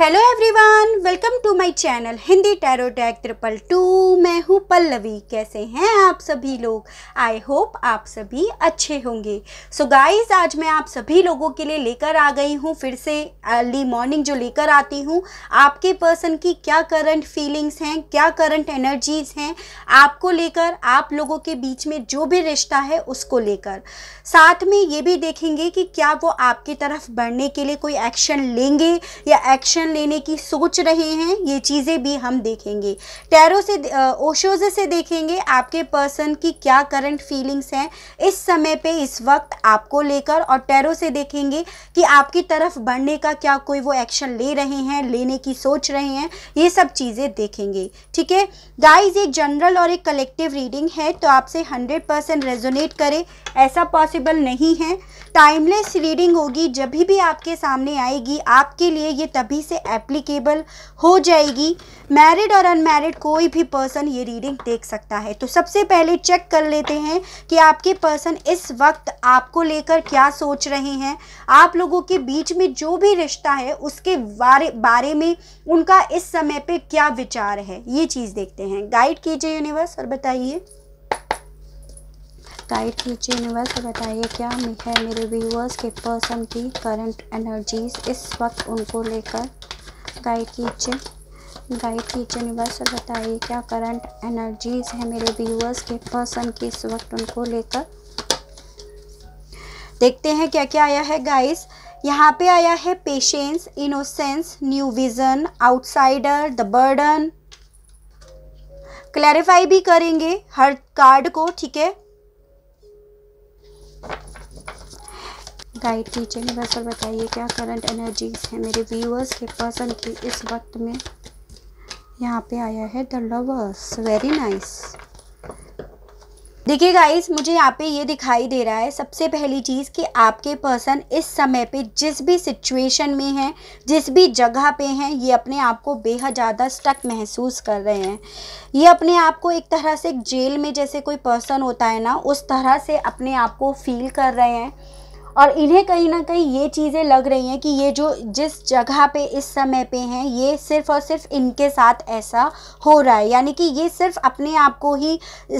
hello everyone welcome to my channel Hindi tarot tag triple two मैं हूँ पल्लवी कैसे हैं आप सभी लोग आई होप आप सभी अच्छे होंगे सो so गाइस आज मैं आप सभी लोगों के लिए लेकर आ गई हूँ फिर से अर्ली मॉर्निंग जो लेकर आती हूँ आपके पर्सन की क्या करंट फीलिंग्स हैं क्या करंट एनर्जीज हैं आपको लेकर आप लोगों के बीच में जो भी रिश्ता है उसको लेकर साथ में ये भी देखेंगे कि क्या वो आपकी तरफ बढ़ने के लिए कोई एक्शन लेंगे या एक्शन एक्शन लेने की सोच रहे हैं ये चीज़ें भी हम देखेंगे टैरो से ओशोज से देखेंगे आपके पर्सन की क्या करंट फीलिंग्स हैं इस समय पे इस वक्त आपको लेकर और टैरो से देखेंगे कि आपकी तरफ बढ़ने का क्या कोई वो एक्शन ले रहे हैं लेने की सोच रहे हैं ये सब चीज़ें देखेंगे ठीक है गाइज एक जनरल और एक कलेक्टिव रीडिंग है तो आपसे हंड्रेड परसेंट रेजोनेट करे ऐसा पॉसिबल नहीं है टाइमलेस रीडिंग होगी जब भी आपके सामने आएगी आपके लिए ये तभी से एप्लीकेबल हो जाएगी मैरिड और अनमैरिड कोई भी पर्सन ये रीडिंग देख सकता है तो सबसे पहले चेक कर लेते हैं कि आपके पर्सन इस वक्त आपको लेकर क्या सोच रहे हैं आप लोगों के बीच में जो भी रिश्ता है उसके बारे बारे में उनका इस समय पे क्या विचार है ये चीज़ देखते हैं गाइड कीजिए यूनिवर्स और बताइए गाइड कीजिए यूनिवर्स बताइए क्या है मेरे व्यूअर्स के पर्सन की करंट एनर्जीज इस वक्त उनको लेकर गाइड कीजिए गाइड कीजिए यूनिवर्स बताइए क्या करंट एनर्जीज है मेरे व्यूअर्स के पर्सन की इस वक्त उनको लेकर देखते हैं क्या क्या आया है गाइस यहाँ पे आया है patience innocence new vision outsider the burden clarify भी करेंगे हर कार्ड को ठीक है गाइड कीजिए निवासल बताइए क्या करंट एनर्जीज हैं मेरे व्यूअर्स के पर्सन की इस वक्त में यहाँ पे आया है द लवर्स वेरी नाइस देखिए गाइस मुझे यहाँ पे ये दिखाई दे रहा है सबसे पहली चीज़ कि आपके पर्सन इस समय पे जिस भी सिचुएशन में हैं जिस भी जगह पे हैं ये अपने आप को बेहद ज़्यादा स्टक महसूस कर रहे हैं ये अपने आप को एक तरह से जेल में जैसे कोई पर्सन होता है ना उस तरह से अपने आप को फील कर रहे हैं और इन्हें कहीं ना कहीं ये चीज़ें लग रही हैं कि ये जो जिस जगह पे इस समय पे हैं ये सिर्फ और सिर्फ इनके साथ ऐसा हो रहा है यानी कि ये सिर्फ अपने आप को ही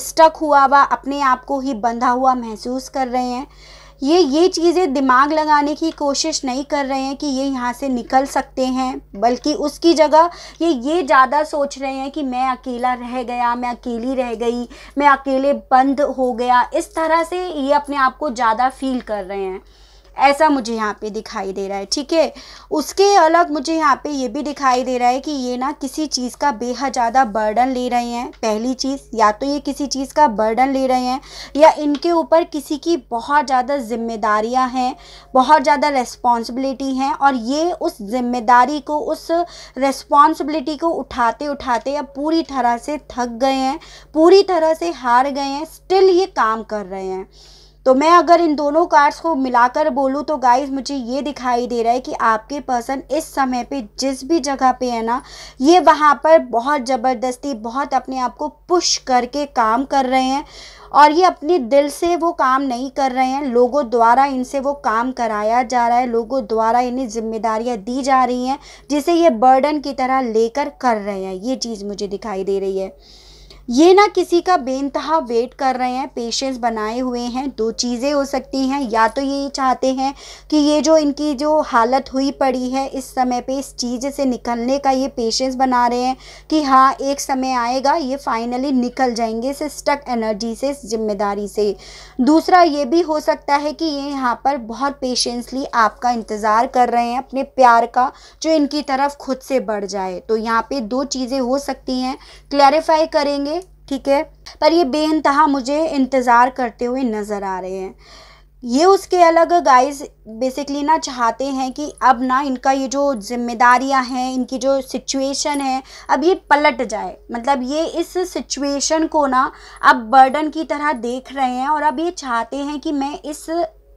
स्टक हुआ व अपने आप को ही बंधा हुआ महसूस कर रहे हैं ये ये चीज़ें दिमाग लगाने की कोशिश नहीं कर रहे हैं कि ये यहाँ से निकल सकते हैं बल्कि उसकी जगह ये ये ज़्यादा सोच रहे हैं कि मैं अकेला रह गया मैं अकेली रह गई मैं अकेले बंद हो गया इस तरह से ये अपने आप को ज़्यादा फील कर रहे हैं ऐसा मुझे यहाँ पे दिखाई दे रहा है ठीक है उसके अलग मुझे यहाँ पे ये भी दिखाई दे रहा है कि ये ना किसी चीज़ का बेहद ज़्यादा बर्डन ले रहे हैं पहली चीज़ या तो ये किसी चीज़ का बर्डन ले रहे हैं या इनके ऊपर किसी की बहुत ज़्यादा जिम्मेदारियाँ हैं बहुत ज़्यादा रेस्पॉन्सिबिलिटी हैं और ये उस जिम्मेदारी को उस रेस्पॉन्सिबिलिटी को उठाते उठाते अब पूरी तरह से थक गए हैं पूरी तरह से हार गए हैं स्टिल ये काम कर रहे हैं तो मैं अगर इन दोनों कार्ड्स को मिलाकर बोलूँ तो गाइज मुझे ये दिखाई दे रहा है कि आपके पर्सन इस समय पे जिस भी जगह पे है ना ये वहाँ पर बहुत ज़बरदस्ती बहुत अपने आप को पुश करके काम कर रहे हैं और ये अपने दिल से वो काम नहीं कर रहे हैं लोगों द्वारा इनसे वो काम कराया जा रहा है लोगों द्वारा इन्हें जिम्मेदारियाँ दी जा रही हैं जिसे ये बर्डन की तरह लेकर कर रहे हैं ये चीज़ मुझे दिखाई दे रही है ये ना किसी का बेनतहा वेट कर रहे हैं पेशेंस बनाए हुए हैं दो चीज़ें हो सकती हैं या तो ये चाहते हैं कि ये जो इनकी जो हालत हुई पड़ी है इस समय पे इस चीज़ से निकलने का ये पेशेंस बना रहे हैं कि हाँ एक समय आएगा ये फाइनली निकल जाएंगे इस स्टक एनर्जी से इस जिम्मेदारी से दूसरा ये भी हो सकता है कि ये यहाँ पर बहुत पेशेंसली आपका इंतज़ार कर रहे हैं अपने प्यार का जो इनकी तरफ खुद से बढ़ जाए तो यहाँ पर दो चीज़ें हो सकती हैं क्लैरिफाई करेंगे ठीक है पर ये इनतहा मुझे इंतज़ार करते हुए नज़र आ रहे हैं ये उसके अलग गाइस बेसिकली ना चाहते हैं कि अब ना इनका ये जो जिम्मेदारियां हैं इनकी जो सिचुएशन है अब ये पलट जाए मतलब ये इस सिचुएशन को ना अब बर्डन की तरह देख रहे हैं और अब ये चाहते हैं कि मैं इस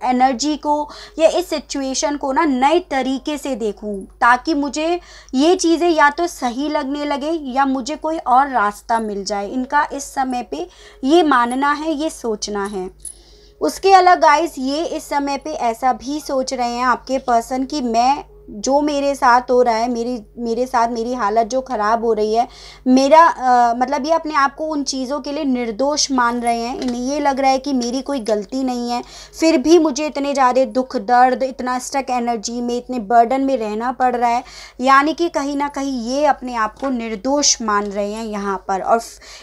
एनर्जी को या इस सिचुएशन को ना नए तरीके से देखूं ताकि मुझे ये चीज़ें या तो सही लगने लगे या मुझे कोई और रास्ता मिल जाए इनका इस समय पे ये मानना है ये सोचना है उसके अलग गाइस ये इस समय पे ऐसा भी सोच रहे हैं आपके पर्सन कि मैं जो मेरे साथ हो रहा है मेरी मेरे साथ मेरी हालत जो ख़राब हो रही है मेरा आ, मतलब ये अपने आप को उन चीज़ों के लिए निर्दोष मान रहे हैं इन्हें ये लग रहा है कि मेरी कोई गलती नहीं है फिर भी मुझे इतने ज़्यादा दुख दर्द इतना स्टक एनर्जी में इतने बर्डन में रहना पड़ रहा है यानी कि कहीं ना कहीं ये अपने आप को निर्दोष मान रहे हैं यहाँ पर और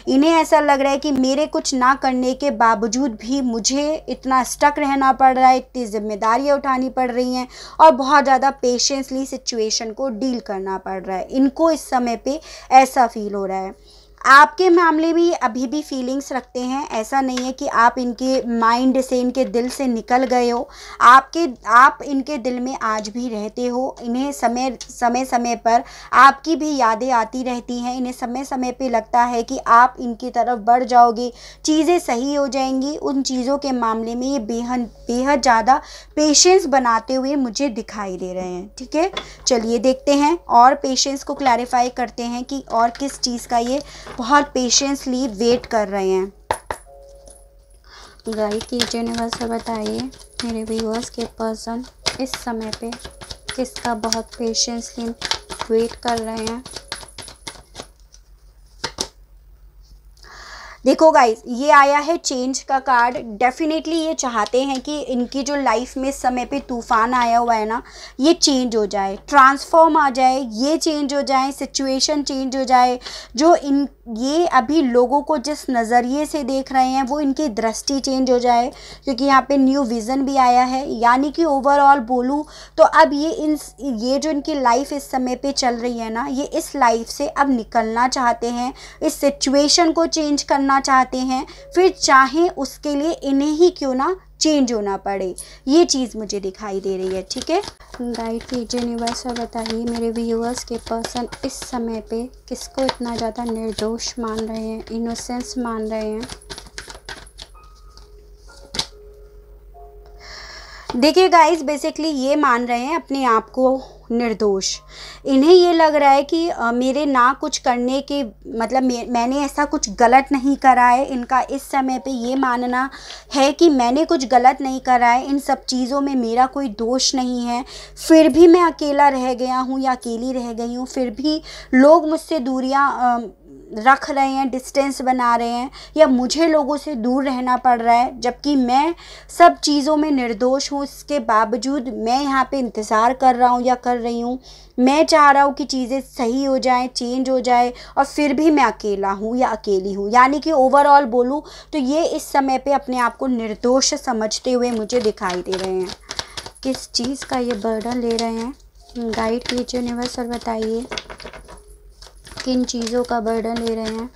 इन्हें ऐसा लग रहा है कि मेरे कुछ ना करने के बावजूद भी मुझे इतना स्टक रहना पड़ रहा है इतनी जिम्मेदारियाँ उठानी पड़ रही हैं और बहुत ज़्यादा पेश पेशेंसली सिचुएशन को डील करना पड़ रहा है इनको इस समय पे ऐसा फील हो रहा है आपके मामले में अभी भी फीलिंग्स रखते हैं ऐसा नहीं है कि आप इनके माइंड से इनके दिल से निकल गए हो आपके आप इनके दिल में आज भी रहते हो इन्हें समय समय समय पर आपकी भी यादें आती रहती हैं इन्हें समय समय पे लगता है कि आप इनकी तरफ बढ़ जाओगे चीज़ें सही हो जाएंगी उन चीज़ों के मामले में ये बेहद बेहद ज़्यादा पेशेंस बनाते हुए मुझे दिखाई दे रहे हैं ठीक है चलिए देखते हैं और पेशेंस को क्लैरिफाई करते हैं कि और किस चीज़ का ये बहुत पेशेंसली वेट कर रहे हैं गाइड कीजिए यूनिवर्सल बताइए मेरे व्यूअर्स के पर्सन इस समय पे किसका बहुत पेशेंसली वेट कर रहे हैं देखो गाइज ये आया है चेंज का कार्ड डेफिनेटली ये चाहते हैं कि इनकी जो लाइफ में समय पे तूफान आया हुआ है ना ये चेंज हो जाए ट्रांसफॉर्म आ जाए ये चेंज हो जाए सिचुएशन चेंज हो जाए जो इन ये अभी लोगों को जिस नज़रिए से देख रहे हैं वो इनकी दृष्टि चेंज हो जाए क्योंकि यहाँ पे न्यू विज़न भी आया है यानी कि ओवरऑल बोलूँ तो अब ये इन ये जो इनकी लाइफ इस समय पे चल रही है ना ये इस लाइफ से अब निकलना चाहते हैं इस सिचुएशन को चेंज करना चाहते हैं फिर चाहे उसके लिए इन्हें ही क्यों ना चेंज होना पड़े ये चीज़ मुझे दिखाई दे रही है ठीक है गाइड कीजिए निवास और बताइए मेरे व्यूअर्स के पर्सन इस समय पे किसको इतना ज़्यादा निर्दोष मान रहे हैं इनोसेंस मान रहे हैं देखिए गाइस बेसिकली ये मान रहे हैं अपने आप को निर्दोष इन्हें ये लग रहा है कि मेरे ना कुछ करने के मतलब मैंने ऐसा कुछ गलत नहीं करा है इनका इस समय पे ये मानना है कि मैंने कुछ गलत नहीं करा है इन सब चीज़ों में मेरा कोई दोष नहीं है फिर भी मैं अकेला रह गया हूँ या अकेली रह गई हूँ फिर भी लोग मुझसे दूरियाँ रख रहे हैं डिस्टेंस बना रहे हैं या मुझे लोगों से दूर रहना पड़ रहा है जबकि मैं सब चीज़ों में निर्दोष हूँ इसके बावजूद मैं यहाँ पे इंतज़ार कर रहा हूँ या कर रही हूँ मैं चाह रहा हूँ कि चीज़ें सही हो जाएँ चेंज हो जाए और फिर भी मैं अकेला हूँ या अकेली हूँ यानी कि ओवरऑल बोलूँ तो ये इस समय पर अपने आप को निर्दोष समझते हुए मुझे दिखाई दे रहे हैं किस चीज़ का ये बर्डन ले रहे हैं गाइड कीजिए यूनिवर्स और बताइए किन चीज़ों का बर्डन ले रहे हैं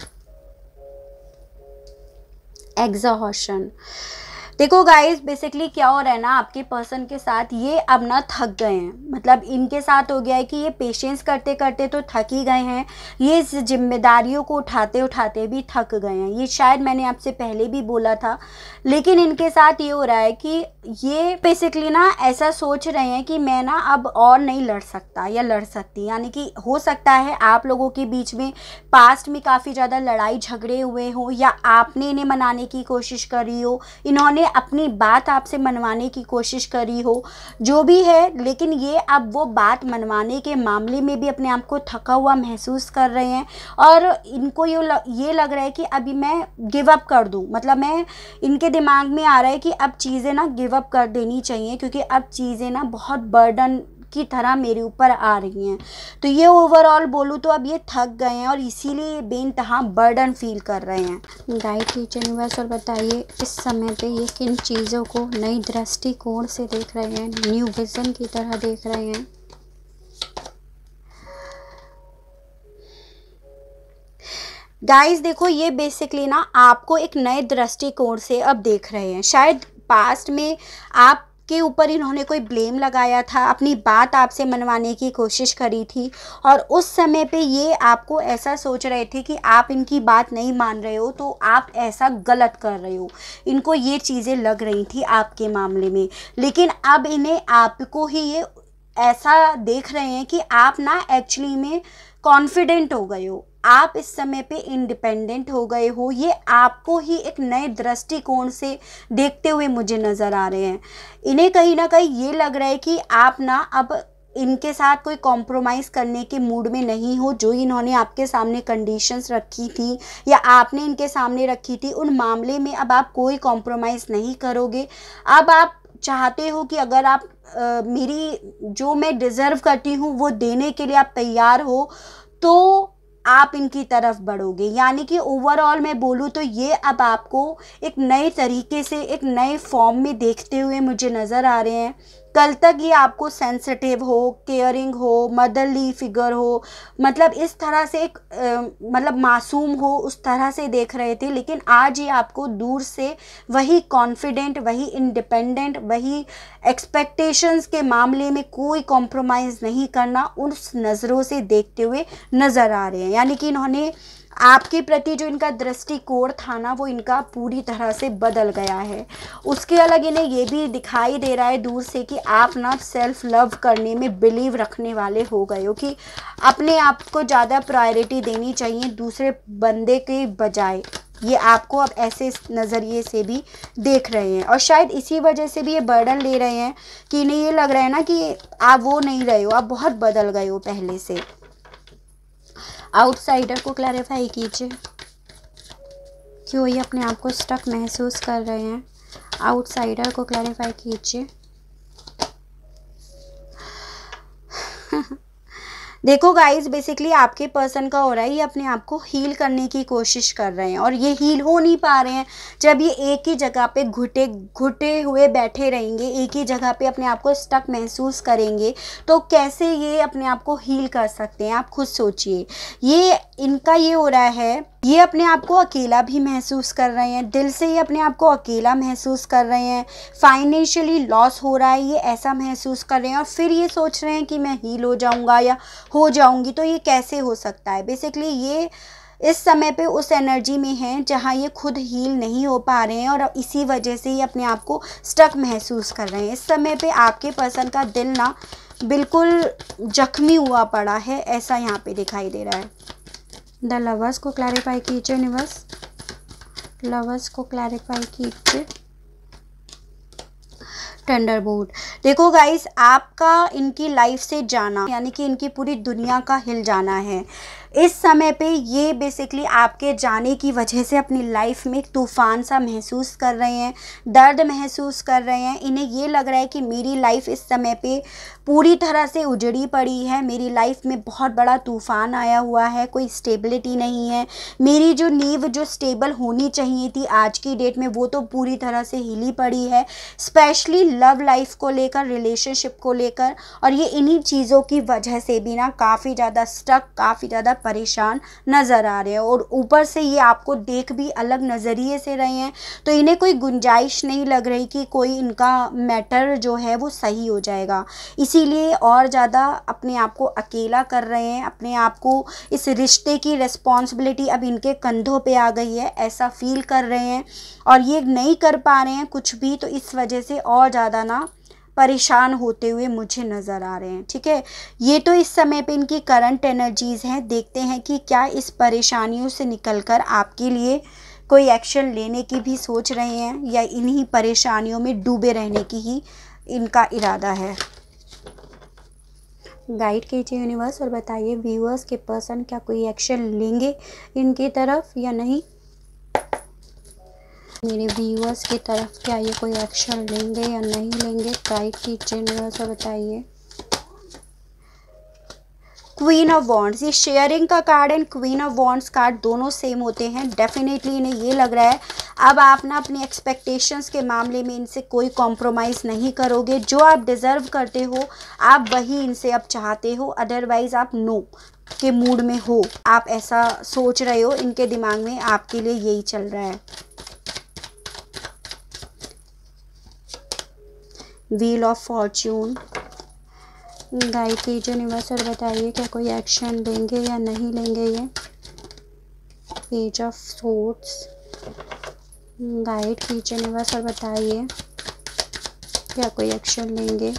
एग्जॉशन देखो गाइस बेसिकली क्या हो रहा है ना आपके पर्सन के साथ ये अब ना थक गए हैं मतलब इनके साथ हो गया है कि ये पेशेंस करते करते तो थक ही गए हैं ये इस जिम्मेदारियों को उठाते उठाते भी थक गए हैं ये शायद मैंने आपसे पहले भी बोला था लेकिन इनके साथ ये हो रहा है कि ये बेसिकली ना ऐसा सोच रहे हैं कि मैं ना अब और नहीं लड़ सकता या लड़ सकती यानी कि हो सकता है आप लोगों के बीच में पास्ट में काफ़ी ज़्यादा लड़ाई झगड़े हुए हों या आपने इन्हें मनाने की कोशिश करी हो इन्होंने अपनी बात आपसे मनवाने की कोशिश करी हो जो भी है लेकिन ये अब वो बात मनवाने के मामले में भी अपने आप को थका हुआ महसूस कर रहे हैं और इनको ये लग, ये लग रहा है कि अभी मैं गिव अप कर दूँ मतलब मैं इनके दिमाग में आ रहा है कि अब चीज़ें ना गिव अप कर देनी चाहिए क्योंकि अब चीज़ें ना बहुत बर्डन की तरह मेरे ऊपर आ रही हैं तो ये ओवरऑल बोलूँ तो अब ये थक गए हैं और इसीलिए ये बेानतहा बर्डन फील कर रहे हैं गाइड टीचर बस और बताइए इस समय पे ये किन चीज़ों को नई दृष्टिकोण से देख रहे हैं न्यू विज़न की तरह देख रहे हैं गाइस देखो ये बेसिकली ना आपको एक नए दृष्टिकोण से अब देख रहे हैं शायद पास्ट में आप के ऊपर इन्होंने कोई ब्लेम लगाया था अपनी बात आपसे मनवाने की कोशिश करी थी और उस समय पे ये आपको ऐसा सोच रहे थे कि आप इनकी बात नहीं मान रहे हो तो आप ऐसा गलत कर रहे हो इनको ये चीज़ें लग रही थी आपके मामले में लेकिन अब इन्हें आपको ही ये ऐसा देख रहे हैं कि आप ना एक्चुअली में कॉन्फिडेंट हो गए हो आप इस समय पे इंडिपेंडेंट हो गए हो ये आपको ही एक नए दृष्टिकोण से देखते हुए मुझे नज़र आ रहे हैं इन्हें कहीं ना कहीं ये लग रहा है कि आप ना अब इनके साथ कोई कॉम्प्रोमाइज़ करने के मूड में नहीं हो जो इन्होंने आपके सामने कंडीशंस रखी थी या आपने इनके सामने रखी थी उन मामले में अब आप कोई कॉम्प्रोमाइज़ नहीं करोगे अब आप चाहते हो कि अगर आप आ, मेरी जो मैं डिज़र्व करती हूँ वो देने के लिए आप तैयार हो तो आप इनकी तरफ बढ़ोगे यानी कि ओवरऑल मैं बोलूँ तो ये अब आपको एक नए तरीके से एक नए फॉर्म में देखते हुए मुझे नज़र आ रहे हैं कल तक ये आपको सेंसिटिव हो केयरिंग हो मदरली फिगर हो मतलब इस तरह से एक आ, मतलब मासूम हो उस तरह से देख रहे थे लेकिन आज ये आपको दूर से वही कॉन्फिडेंट वही इंडिपेंडेंट वही एक्सपेक्टेशंस के मामले में कोई कॉम्प्रोमाइज़ नहीं करना उस नज़रों से देखते हुए नज़र आ रहे हैं यानी कि इन्होंने आपके प्रति जो इनका दृष्टिकोण था ना वो इनका पूरी तरह से बदल गया है उसके अलग इन्हें ये भी दिखाई दे रहा है दूर से कि आप ना सेल्फ लव करने में बिलीव रखने वाले हो गए हो कि अपने आप को ज़्यादा प्रायोरिटी देनी चाहिए दूसरे बंदे के बजाय ये आपको अब ऐसे नज़रिए से भी देख रहे हैं और शायद इसी वजह से भी ये बर्डन ले रहे हैं कि इन्हें ये लग रहा है ना कि आप वो नहीं रहे हो आप बहुत बदल गए हो पहले से आउटसाइडर को क्लैरिफाई कीजिए क्यों ये अपने आप को स्टक महसूस कर रहे हैं आउटसाइडर को क्लैरिफाई कीजिए देखो गाइज बेसिकली आपके पर्सन का हो रहा है ये अपने आप को हील करने की कोशिश कर रहे हैं और ये हील हो नहीं पा रहे हैं जब ये एक ही जगह पे घुटे घुटे हुए बैठे रहेंगे एक ही जगह पे अपने आप को स्टक महसूस करेंगे तो कैसे ये अपने आप को हील कर सकते हैं आप खुद सोचिए ये इनका ये हो रहा है ये अपने आप को अकेला भी महसूस कर रहे हैं दिल से ये अपने आप को अकेला महसूस कर रहे हैं फाइनेंशियली लॉस हो रहा है ये ऐसा महसूस कर रहे हैं और फिर ये सोच रहे हैं कि मैं हील हो जाऊँगा या हो जाऊँगी तो ये कैसे हो सकता है बेसिकली ये इस समय पे उस एनर्जी में हैं जहाँ ये खुद हील नहीं हो पा रहे हैं और इसी वजह से ये अपने आप को स्टक महसूस कर रहे हैं इस समय पे आपके पर्सन का दिल ना बिल्कुल जख्मी हुआ पड़ा है ऐसा यहाँ पे दिखाई दे रहा है द लवर्स को क्लैरिफाई कीजिए यूनिवर्स लवर्स को क्लैरिफाई कीजिए टेंडर बोर्ड देखो गाइस आपका इनकी लाइफ से जाना यानी कि इनकी पूरी दुनिया का हिल जाना है इस समय पे ये बेसिकली आपके जाने की वजह से अपनी लाइफ में एक तूफ़ान सा महसूस कर रहे हैं दर्द महसूस कर रहे हैं इन्हें ये लग रहा है कि मेरी लाइफ इस समय पे पूरी तरह से उजड़ी पड़ी है मेरी लाइफ में बहुत बड़ा तूफ़ान आया हुआ है कोई स्टेबिलिटी नहीं है मेरी जो नींव जो स्टेबल होनी चाहिए थी आज की डेट में वो तो पूरी तरह से हिली पड़ी है स्पेशली लव लाइफ को लेकर रिलेशनशिप को लेकर और ये इन्हीं चीज़ों की वजह से भी ना काफ़ी ज़्यादा स्टक काफ़ी ज़्यादा परेशान नज़र आ रहे हैं और ऊपर से ये आपको देख भी अलग नज़रिए से रहे हैं तो इन्हें कोई गुंजाइश नहीं लग रही कि कोई इनका मैटर जो है वो सही हो जाएगा इसीलिए और ज़्यादा अपने आप को अकेला कर रहे हैं अपने आप को इस रिश्ते की रिस्पॉन्सिबिलिटी अब इनके कंधों पर आ गई है ऐसा फील कर रहे हैं और ये नहीं कर पा रहे हैं कुछ भी तो इस वजह से और ज़्यादा ना परेशान होते हुए मुझे नज़र आ रहे हैं ठीक है ये तो इस समय पे इनकी करंट एनर्जीज़ हैं देखते हैं कि क्या इस परेशानियों से निकलकर आपके लिए कोई एक्शन लेने की भी सोच रहे हैं या इन्हीं परेशानियों में डूबे रहने की ही इनका इरादा है गाइड कीजिए यूनिवर्स और बताइए व्यूअर्स के पर्सन क्या कोई एक्शन लेंगे इनकी तरफ या नहीं मेरे व्यूअर्स की तरफ क्या ये कोई एक्शन लेंगे या नहीं लेंगे ट्राई कीजिए मेरा सा बताइए क्वीन ऑफ वॉन्ड्स ये शेयरिंग का card and queen of wands card दोनों सेम होते हैं डेफिनेटली इन्हें ये लग रहा है अब आप ना अपनी एक्सपेक्टेशंस के मामले में इनसे कोई कॉम्प्रोमाइज़ नहीं करोगे जो आप डिज़र्व करते हो आप वही इनसे अब चाहते हो अदरवाइज़ आप नो के मूड में हो आप ऐसा सोच रहे हो इनके दिमाग में आपके लिए यही चल रहा है व्हील ऑफ फॉर्च्यून गाइड कीजिए यूनिवर्स और बताइए क्या कोई एक्शन लेंगे या नहीं लेंगे ये पेज ऑफ सोट्स गाइड कीजिए यूनिवर्स और बताइए क्या कोई एक्शन लेंगे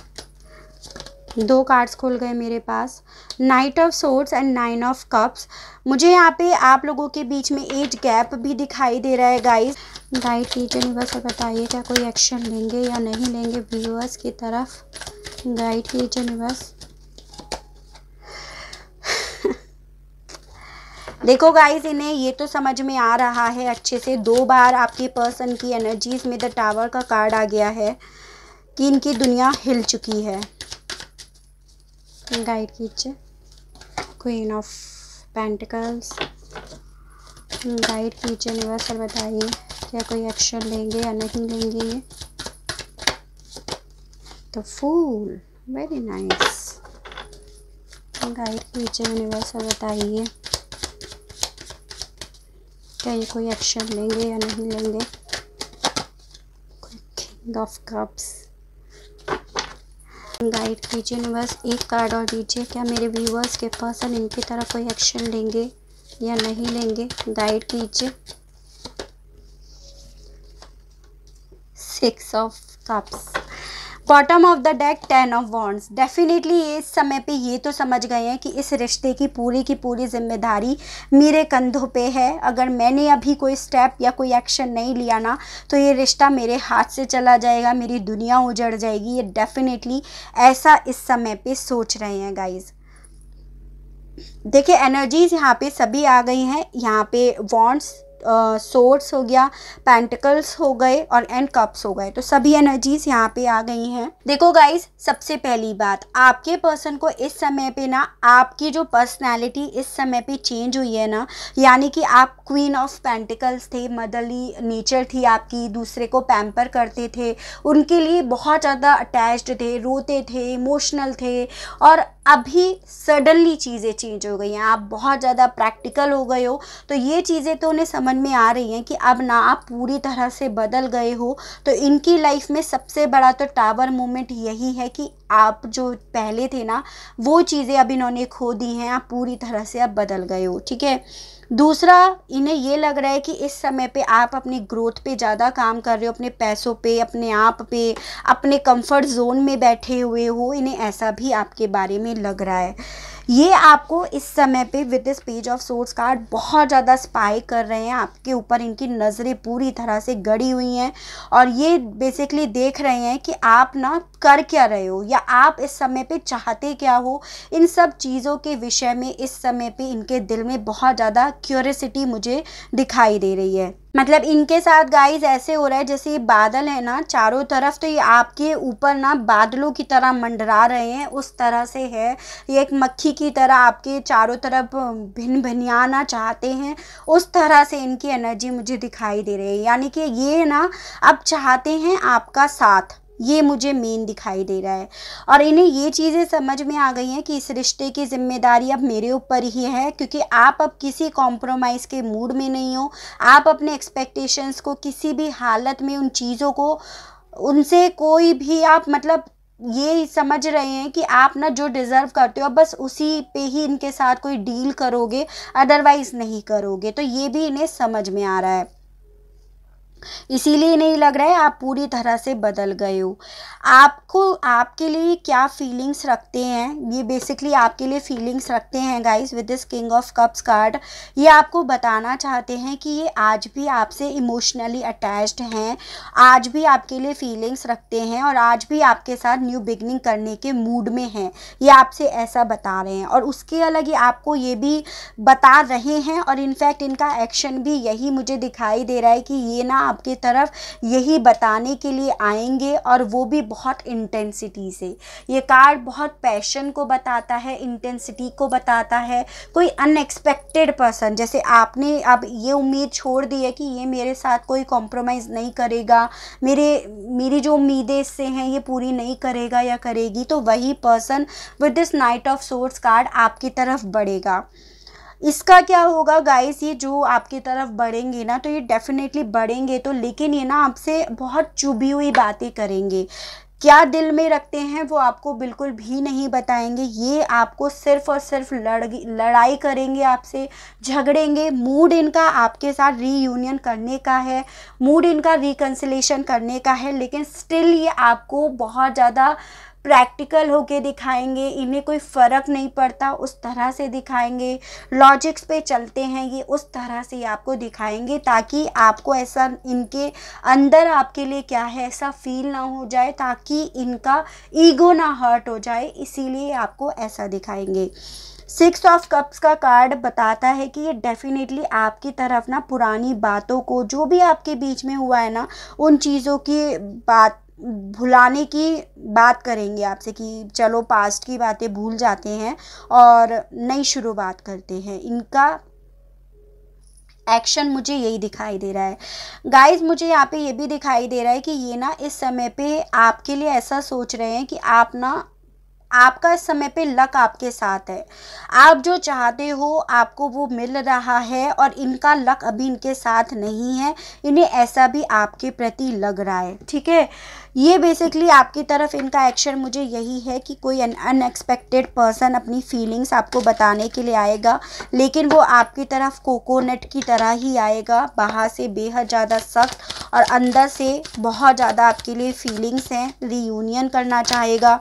दो कार्ड्स खुल गए मेरे पास knight of swords and nine of cups मुझे यहाँ पे आप लोगों के बीच में एज गैप भी दिखाई दे रहा है गाइस गाइड कीजिए बस बताइए क्या कोई एक्शन लेंगे या नहीं लेंगे व्यूअर्स की तरफ गाइड कीजिए बस देखो गाइज इन्हें ये तो समझ में आ रहा है अच्छे से दो बार आपके पर्सन की एनर्जीज में द टावर का कार्ड आ गया है कि इनकी दुनिया हिल चुकी है गाइड कीजिए क्वीन ऑफ पेंटिकल्स गाइड कीजिए यूनिवर्सल बताइए क्या कोई एक्शन लेंगे या नहीं लेंगे ये तो फूल वेरी नाइस गाइड कीजिए यूनिवर्स और बताइए क्या ये कोई एक्शन लेंगे या नहीं लेंगे किंग ऑफ कप्स गाइड कीजिए बस एक कार्ड और दीजिए क्या मेरे व्यूवर्स के पर्सन इनकी तरफ कोई एक्शन लेंगे या नहीं लेंगे गाइड कीजिए six of cups bottom of the deck ten of wands definitely ये इस समय पे ये तो समझ गए हैं कि इस रिश्ते की पूरी की पूरी जिम्मेदारी मेरे कंधों पे है अगर मैंने अभी कोई स्टेप या कोई एक्शन नहीं लिया ना तो ये रिश्ता मेरे हाथ से चला जाएगा मेरी दुनिया उजड़ जाएगी ये डेफिनेटली ऐसा इस समय पे सोच रहे हैं गाइज़ देखिए एनर्जीज़ यहाँ पे सभी आ गई हैं यहाँ पे वॉन्ट्स सोर्स हो गया पेंटिकल्स हो गए और एंड कप्स हो गए तो सभी एनर्जीज यहाँ पे आ गई हैं देखो गाइज सबसे पहली बात आपके पर्सन को इस समय पे ना आपकी जो पर्सनैलिटी इस समय पे चेंज हुई है ना यानी कि आप क्वीन ऑफ पेंटिकल्स थे मदरली नेचर थी आपकी दूसरे को पैम्पर करते थे उनके लिए बहुत ज़्यादा अटैच्ड थे रोते थे इमोशनल थे और अभी सडनली चीज़ें चेंज हो गई हैं आप बहुत ज़्यादा प्रैक्टिकल हो गए हो तो ये चीज़ें तो उन्हें समझ में आ रही हैं कि अब ना आप पूरी तरह से बदल गए हो तो इनकी लाइफ में सबसे बड़ा तो टावर मोमेंट यही है कि आप जो पहले थे ना वो चीज़ें अब इन्होंने खो दी हैं आप पूरी तरह से अब बदल गए हो ठीक है दूसरा इन्हें ये लग रहा है कि इस समय पे आप अपनी ग्रोथ पे ज़्यादा काम कर रहे हो अपने पैसों पे अपने आप पे अपने कंफर्ट जोन में बैठे हुए हो इन्हें ऐसा भी आपके बारे में लग रहा है ये आपको इस समय पे with this page of swords card बहुत ज़्यादा स्पाई कर रहे हैं आपके ऊपर इनकी नज़रें पूरी तरह से गड़ी हुई हैं और ये बेसिकली देख रहे हैं कि आप ना कर क्या रहे हो या आप इस समय पे चाहते क्या हो इन सब चीज़ों के विषय में इस समय पे इनके दिल में बहुत ज़्यादा क्यूरसिटी मुझे दिखाई दे रही है मतलब इनके साथ गाइस ऐसे हो रहा है जैसे ये बादल है ना चारों तरफ तो ये आपके ऊपर ना बादलों की तरह मंडरा रहे हैं उस तरह से है ये एक मक्खी की तरह आपके चारों तरफ भिन भिनियाना चाहते हैं उस तरह से इनकी एनर्जी मुझे दिखाई दे रही है यानी कि ये ना अब चाहते हैं आपका साथ ये मुझे मेन दिखाई दे रहा है और इन्हें ये चीज़ें समझ में आ गई हैं कि इस रिश्ते की जिम्मेदारी अब मेरे ऊपर ही है क्योंकि आप अब किसी कॉम्प्रोमाइज़ के मूड में नहीं हो आप अपने एक्सपेक्टेशंस को किसी भी हालत में उन चीज़ों को उनसे कोई भी आप मतलब ये समझ रहे हैं कि आप ना जो डिज़र्व करते हो बस उसी पे ही इनके साथ कोई डील करोगे अदरवाइज़ नहीं करोगे तो ये भी इन्हें समझ में आ रहा है इसीलिए नहीं लग रहा है आप पूरी तरह से बदल गए हो आपको आपके लिए क्या फीलिंग्स रखते हैं ये बेसिकली आपके लिए फीलिंग्स रखते हैं guys with this king of cups card ये आपको बताना चाहते हैं कि ये आज भी आपसे इमोशनली अटैच्ड हैं आज भी आपके लिए फीलिंग्स रखते हैं और आज भी आपके साथ न्यू बिगनिंग करने के मूड में हैं ये आपसे ऐसा बता रहे हैं और उसके अलग ही आपको ये भी बता रहे हैं और इनफैक्ट इनका एक्शन भी यही मुझे दिखाई दे रहा है कि ये ना आपके तरफ यही बताने के लिए आएंगे और वो भी बहुत इंटेंसिटी से ये कार्ड बहुत पैशन को बताता है इंटेंसिटी को बताता है कोई अनएक्सपेक्टेड पर्सन जैसे आपने अब ये उम्मीद छोड़ दी है कि ये मेरे साथ कोई कॉम्प्रोमाइज़ नहीं करेगा मेरे मेरी जो उम्मीदें इससे हैं ये पूरी नहीं करेगा या करेगी तो वही person with this knight of swords card आपकी तरफ बढ़ेगा इसका क्या होगा गाइस ये जो आपकी तरफ बढ़ेंगे ना तो ये डेफिनेटली बढ़ेंगे तो लेकिन ये ना आपसे बहुत चुभी हुई बातें करेंगे क्या दिल में रखते हैं वो आपको बिल्कुल भी नहीं बताएंगे ये आपको सिर्फ और सिर्फ लड़ लड़ाई करेंगे आपसे झगड़ेंगे मूड इनका आपके साथ रीयूनियन करने का है मूड इनका रिकन्सलेशन करने का है लेकिन स्टिल ये आपको बहुत ज़्यादा प्रैक्टिकल होके दिखाएंगे इन्हें कोई फ़र्क नहीं पड़ता उस तरह से दिखाएंगे लॉजिक्स पे चलते हैं ये उस तरह से आपको दिखाएंगे ताकि आपको ऐसा इनके अंदर आपके लिए क्या है ऐसा फील ना हो जाए ताकि इनका ईगो ना हर्ट हो जाए इसीलिए आपको ऐसा दिखाएंगे सिक्स ऑफ कप्स का कार्ड बताता है कि ये डेफिनेटली आपकी तरफ ना पुरानी बातों को जो भी आपके बीच में हुआ है ना उन चीज़ों की बात भुलाने की बात करेंगे आपसे कि चलो पास्ट की बातें भूल जाते हैं और नई शुरुआत करते हैं इनका एक्शन मुझे यही दिखाई दे रहा है गाइस मुझे यहाँ पे ये भी दिखाई दे रहा है कि ये ना इस समय पे आपके लिए ऐसा सोच रहे हैं कि आप ना आपका इस समय पे लक आपके साथ है आप जो चाहते हो आपको वो मिल रहा है और इनका लक अभी इनके साथ नहीं है इन्हें ऐसा भी आपके प्रति लग रहा है ठीक है ये बेसिकली आपकी तरफ इनका एक्शन मुझे यही है कि कोई अनएक्सपेक्टेड पर्सन अपनी फीलिंग्स आपको बताने के लिए आएगा लेकिन वो आपकी तरफ कोकोनट की तरह ही आएगा बाहर से बेहद ज़्यादा सख्त और अंदर से बहुत ज़्यादा आपके लिए फीलिंग्स हैं रीयूनियन करना चाहेगा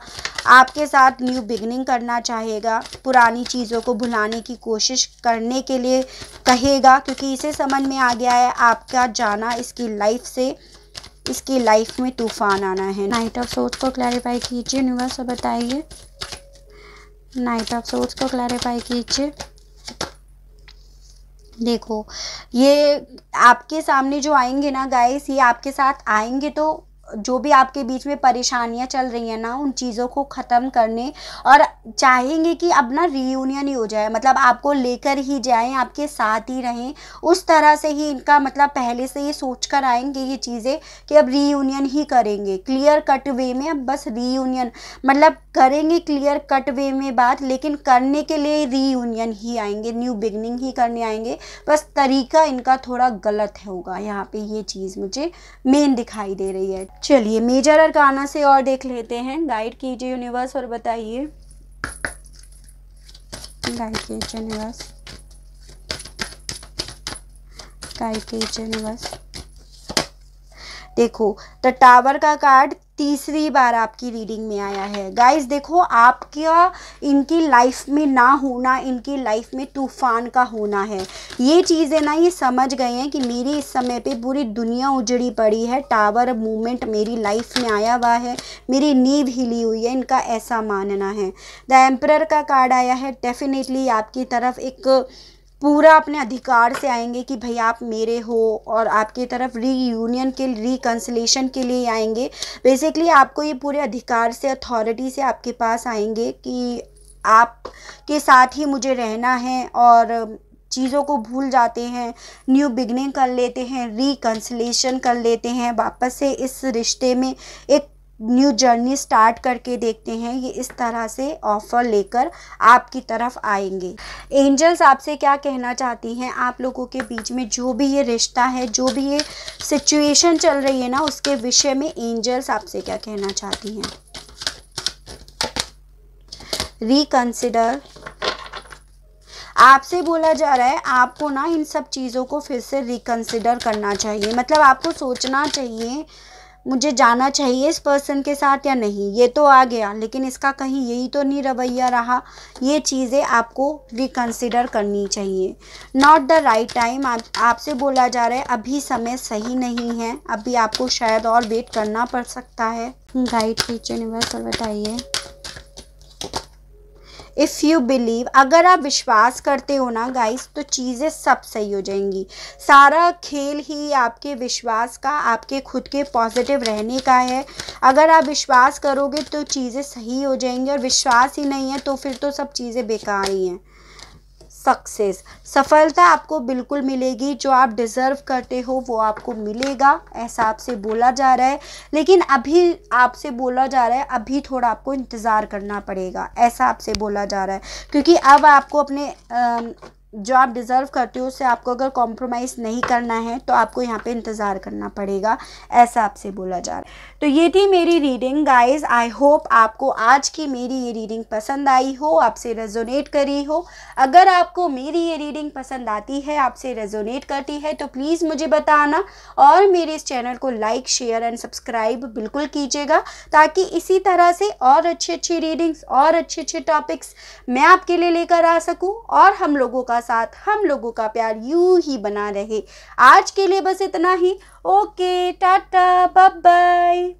आपके साथ न्यू बिगनिंग करना चाहेगा पुरानी चीज़ों को भुलाने की कोशिश करने के लिए कहेगा क्योंकि इसे समझ में आ गया है आपका जाना इसकी लाइफ से इसकी लाइफ में तूफान आना है नाइट ऑफ सोर्स को क्लैरिफाई कीजिए यूनिवर्स बताइए नाइट ऑफ सोर्स को क्लैरिफाई कीजिए देखो ये आपके सामने जो आएंगे ना गाइस ये आपके साथ आएंगे तो जो भी आपके बीच में परेशानियां चल रही हैं ना उन चीज़ों को ख़त्म करने और चाहेंगे कि अब ना रीयूनियन ही हो जाए मतलब आपको लेकर ही जाएं आपके साथ ही रहें उस तरह से ही इनका मतलब पहले से ये सोच कर आएंगे ये चीज़ें कि अब रीयूनियन ही करेंगे क्लियर कट वे में अब बस रीयूनियन मतलब करेंगे क्लियर कट वे में बात लेकिन करने के लिए रीयूनियन ही आएंगे न्यू बिगनिंग ही करने आएंगे बस तरीका इनका थोड़ा गलत होगा यहाँ पर ये चीज़ मुझे मेन दिखाई दे रही है चलिए मेजर अरकाना से और देख लेते हैं गाइड कीजिए यूनिवर्स और बताइए गाइड कीजिए यूनिवर्स गाइड कीजिए यूनिवर्स देखो द टावर का कार्ड तीसरी बार आपकी रीडिंग में आया है गाइस देखो आपका इनकी लाइफ में ना होना इनकी लाइफ में तूफान का होना है ये चीज़ें ना ये समझ गए हैं कि मेरी इस समय पे पूरी दुनिया उजड़ी पड़ी है टावर मूवमेंट मेरी लाइफ में आया हुआ है मेरी नींव हिली हुई है इनका ऐसा मानना है द एम्प्रर का कार्ड आया है डेफिनेटली आपकी तरफ एक पूरा अपने अधिकार से आएंगे कि भाई आप मेरे हो और आपके तरफ रीयूनियन के रिकन्सलेशन के लिए आएंगे बेसिकली आपको ये पूरे अधिकार से अथॉरिटी से आपके पास आएंगे कि आप के साथ ही मुझे रहना है और चीज़ों को भूल जाते हैं न्यू बिगनिंग कर लेते हैं रिकन्सलेशन कर लेते हैं वापस से इस रिश्ते में एक न्यू जर्नी स्टार्ट करके देखते हैं ये इस तरह से ऑफ़र लेकर आपकी तरफ आएंगे एंजल्स आपसे क्या कहना चाहती हैं आप लोगों के बीच में जो भी ये रिश्ता है जो भी ये सिचुएशन चल रही है ना उसके विषय में एंजल्स आपसे क्या कहना चाहती हैं रिकंसिडर आपसे बोला जा रहा है आपको ना इन सब चीज़ों को फिर से रिकन्सिडर करना चाहिए मतलब आपको सोचना चाहिए मुझे जाना चाहिए इस पर्सन के साथ या नहीं ये तो आ गया लेकिन इसका कहीं यही तो नहीं रवैया रहा ये चीज़ें आपको रिकन्सिडर करनी चाहिए नॉट द राइट टाइम आपसे बोला जा रहा है अभी समय सही नहीं है अभी आपको शायद और वेट करना पड़ सकता है गाइड टीचर निवास बताइए इफ़ यू बिलीव अगर आप विश्वास करते हो ना गाइस तो चीज़ें सब सही हो जाएंगी सारा खेल ही आपके विश्वास का आपके खुद के पॉजिटिव रहने का है अगर आप विश्वास करोगे तो चीज़ें सही हो जाएंगी और विश्वास ही नहीं है तो फिर तो सब चीज़ें बेकार ही हैं सक्सेस सफलता आपको बिल्कुल मिलेगी जो आप डिज़र्व करते हो वो आपको मिलेगा ऐसा आपसे बोला जा रहा है लेकिन अभी आपसे बोला जा रहा है अभी थोड़ा आपको इंतज़ार करना पड़ेगा ऐसा आपसे बोला जा रहा है क्योंकि अब आपको अपने आ, जो आप डिज़र्व करते हो उससे आपको अगर कॉम्प्रोमाइज़ नहीं करना है तो आपको यहाँ पे इंतज़ार करना पड़ेगा ऐसा आपसे बोला जा रहा है तो ये थी मेरी रीडिंग गाइस आई होप आपको आज की मेरी ये रीडिंग पसंद आई हो आपसे रेजोनेट करी हो अगर आपको मेरी ये रीडिंग पसंद आती है आपसे रेजोनेट करती है तो प्लीज़ मुझे बताना और मेरे इस चैनल को लाइक शेयर एंड सब्सक्राइब बिल्कुल कीजिएगा ताकि इसी तरह से और अच्छी अच्छी रीडिंग्स और अच्छे अच्छे टॉपिक्स मैं आपके लिए लेकर आ सकूँ और हम लोगों का साथ हम लोगों का प्यार यूं ही बना रहे आज के लिए बस इतना ही ओके टाटा बाय